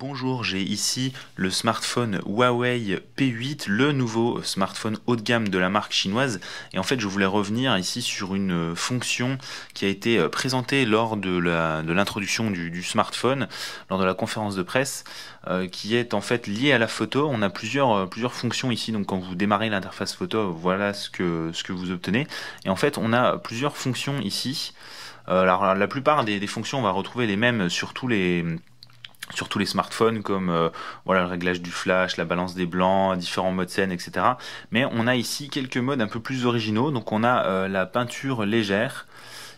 Bonjour, j'ai ici le smartphone Huawei P8, le nouveau smartphone haut de gamme de la marque chinoise. Et en fait, je voulais revenir ici sur une fonction qui a été euh, présentée lors de l'introduction du, smartphone, lors de la conférence de presse, euh, qui est en fait liée à la photo. On a plusieurs, euh, plusieurs fonctions ici, donc quand vous démarrez l'interface photo, voilà ce que, ce que vous obtenez. Et en fait, on a plusieurs fonctions ici. alors la plupart des fonctions, on va retrouver les mêmes sur tous les sur tous les smartphones comme euh, voilà le réglage du flash, la balance des blancs, différents modes scène, etc. Mais on a ici quelques modes un peu plus originaux. Donc on a euh, la peinture légère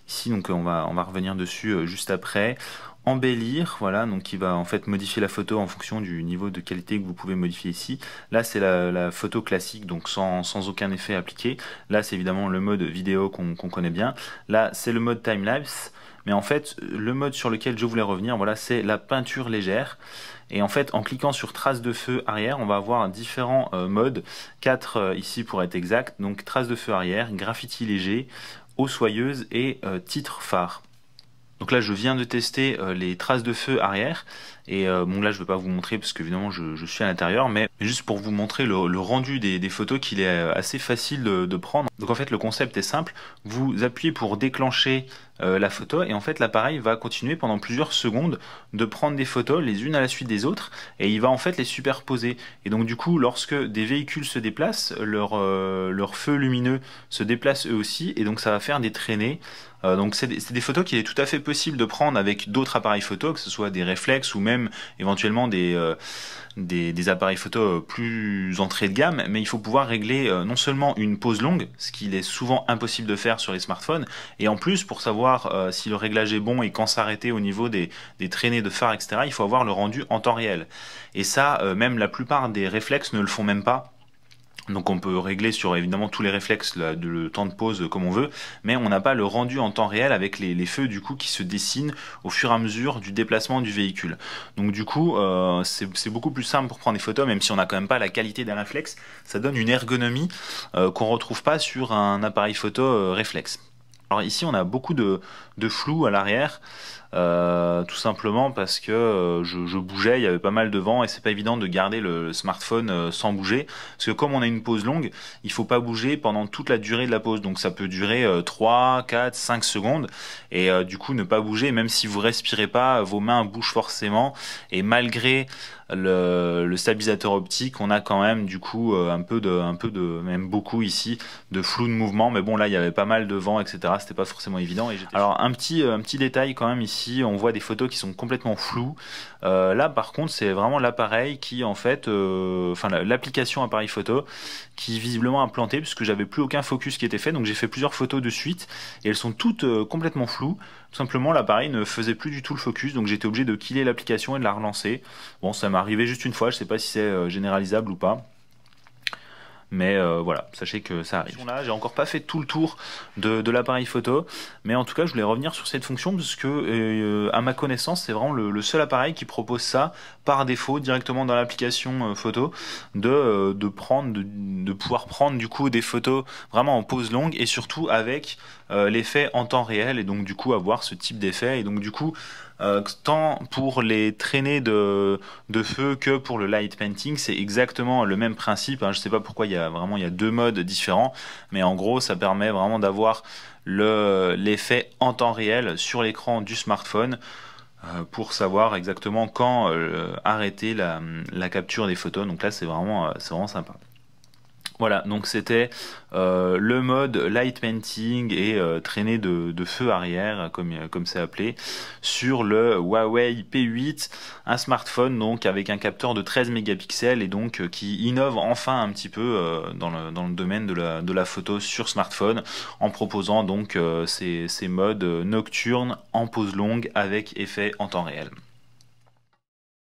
ici, donc on va on va revenir dessus euh, juste après. Embellir, voilà, donc qui va en fait modifier la photo en fonction du niveau de qualité que vous pouvez modifier ici. Là, c'est la, photo classique, donc sans, sans aucun effet appliqué. Là, c'est évidemment le mode vidéo qu'on connaît bien. Là, c'est le mode time-lapse. Mais en fait, le mode sur lequel je voulais revenir, voilà, c'est la peinture légère. Et en fait, en cliquant sur trace de feu arrière, on va avoir différents euh, modes. 4 euh, ici pour être exact. Donc trace de feu arrière, graffiti léger, eau soyeuse et euh, titre phare. Donc là, je viens de tester les traces de feu arrière. Et bon, là, je ne vais pas vous montrer parce que je, je suis à l'intérieur. Mais juste pour vous montrer le, rendu des, photos qu'il est assez facile de, prendre. Donc en fait le concept est simple, vous appuyez pour déclencher euh, la photo et en fait l'appareil va continuer pendant plusieurs secondes de prendre des photos les unes à la suite des autres et il va en fait les superposer. Et donc du coup lorsque des véhicules se déplacent, leurs leur euh, feux lumineux se déplacent eux aussi et donc ça va faire des traînées euh, donc c'est des, photos qu'il est tout à fait possible de prendre avec d'autres appareils photo, que ce soit des réflexes ou même éventuellement des, des, appareils photo euh, plus entrée de gamme, mais il faut pouvoir régler euh, non seulement une pose longue, ce qu'il est souvent impossible de faire sur les smartphones, et en plus pour savoir euh, si le réglage est bon et quand s'arrêter au niveau des, des, traînées de phare, etc., il faut avoir le rendu en temps réel. Et ça, même la plupart des réflexes ne le font même pas. Donc on peut régler sur évidemment tous les réflexes, le temps de pause euh, comme on veut, mais on n'a pas le rendu en temps réel avec les, feux du coup qui se dessinent au fur et à mesure du déplacement du véhicule. Donc du coup euh, c'est beaucoup plus simple pour prendre des photos, même si on n'a quand même pas la qualité d'un réflexe, ça donne une ergonomie qu'on euh, qu'on retrouve pas sur un appareil photo réflexe. Alors ici on a beaucoup de, flou à l'arrière, euh, tout simplement parce que euh, je, bougeais, il y avait pas mal de vent et c'est pas évident de garder le smartphone euh, sans bouger, parce que comme on a une pause longue, il faut pas bouger pendant toute la durée de la pause, donc ça peut durer 3, 4, 5 secondes, et du coup ne pas bouger, même si vous respirez pas, vos mains bougent forcément, et malgré le, stabilisateur optique, on a quand même du coup euh, un peu de, un peu de, même beaucoup ici de flou de mouvement. Mais bon, là, il y avait pas mal de vent, etc. C'était pas forcément évident. Et Alors un petit, euh, un petit détail quand même ici, on voit des photos qui sont complètement floues. Euh, là, par contre, c'est vraiment l'appareil qui en fait, enfin l'application appareil photo, qui visiblement a planté puisque j'avais plus aucun focus qui était fait. Donc j'ai fait plusieurs photos de suite et elles sont toutes complètement floues. Tout simplement, l'appareil ne faisait plus du tout le focus, donc j'étais obligé de killer l'application et de la relancer. Bon, ça m'a arrivé juste une fois, je ne sais pas si c'est euh, généralisable ou pas. Mais euh, voilà, sachez que ça arrive. Là, J'ai encore pas fait tout le tour de, l'appareil photo, mais en tout cas, je voulais revenir sur cette fonction parce que, euh, à ma connaissance, c'est vraiment le, seul appareil qui propose ça par défaut directement dans l'application photo de, prendre, de, de, pouvoir prendre du coup des photos vraiment en pose longue et surtout avec euh, l'effet en temps réel et donc du coup avoir ce type d'effet. Et donc du coup, euh, tant pour les traînées de, de, feu que pour le light painting, c'est exactement le même principe. Hein. Je sais pas pourquoi il y a vraiment il y a deux modes différents, mais en gros, ça permet vraiment d'avoir l'effet en temps réel sur l'écran du smartphone euh, pour savoir exactement quand arrêter la, capture des photos. Donc là, c'est vraiment, vraiment sympa. Voilà, donc c'était euh, le mode light painting et euh, traîner de, feu arrière, comme c'est appelé, sur le Huawei P8, un smartphone donc avec un capteur de 13 mégapixels et donc euh, qui innove enfin un petit peu dans le, domaine de la, photo sur smartphone en proposant donc ces, ces modes nocturnes en pose longue avec effet en temps réel.